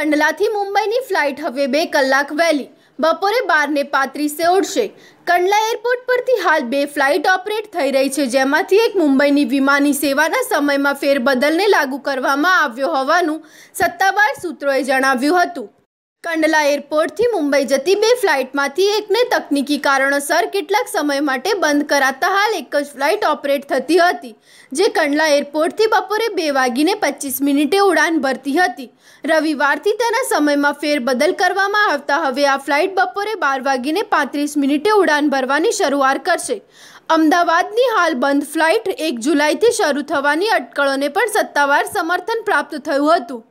કંડલાથી મુંબઈની ફ્લાઇટ હવે બે કલાક વહેલી બપોરે બારને પાંત્રીસે ઉડશે કંડલા એરપોર્ટ પરથી હાલ બે ફ્લાઇટ ઓપરેટ થઈ રહી છે જેમાંથી એક મુંબઈની વિમાની સેવાના સમયમાં ફેરબદલને લાગુ કરવામાં આવ્યો હોવાનું સત્તાવાર સૂત્રોએ જણાવ્યું હતું કંડલા એરપોર્ટથી મુંબઈ જતી બે ફ્લાઇટમાંથી એકને તકનીકી કારણોસર કેટલાક સમય માટે બંધ કરાતા હાલ એક જ ફ્લાઇટ ઓપરેટ થતી હતી જે કંડલા એરપોર્ટથી બપોરે બે વાગીને પચીસ મિનિટે ઉડાન ભરતી હતી રવિવારથી તેના સમયમાં ફેરબદલ કરવામાં આવતા હવે આ ફ્લાઇટ બપોરે બાર વાગીને પાંત્રીસ મિનિટે ઉડાન ભરવાની શરૂઆત કરશે અમદાવાદની હાલ બંધ ફ્લાઇટ એક જુલાઈથી શરૂ થવાની અટકળોને પણ સત્તાવાર સમર્થન પ્રાપ્ત થયું હતું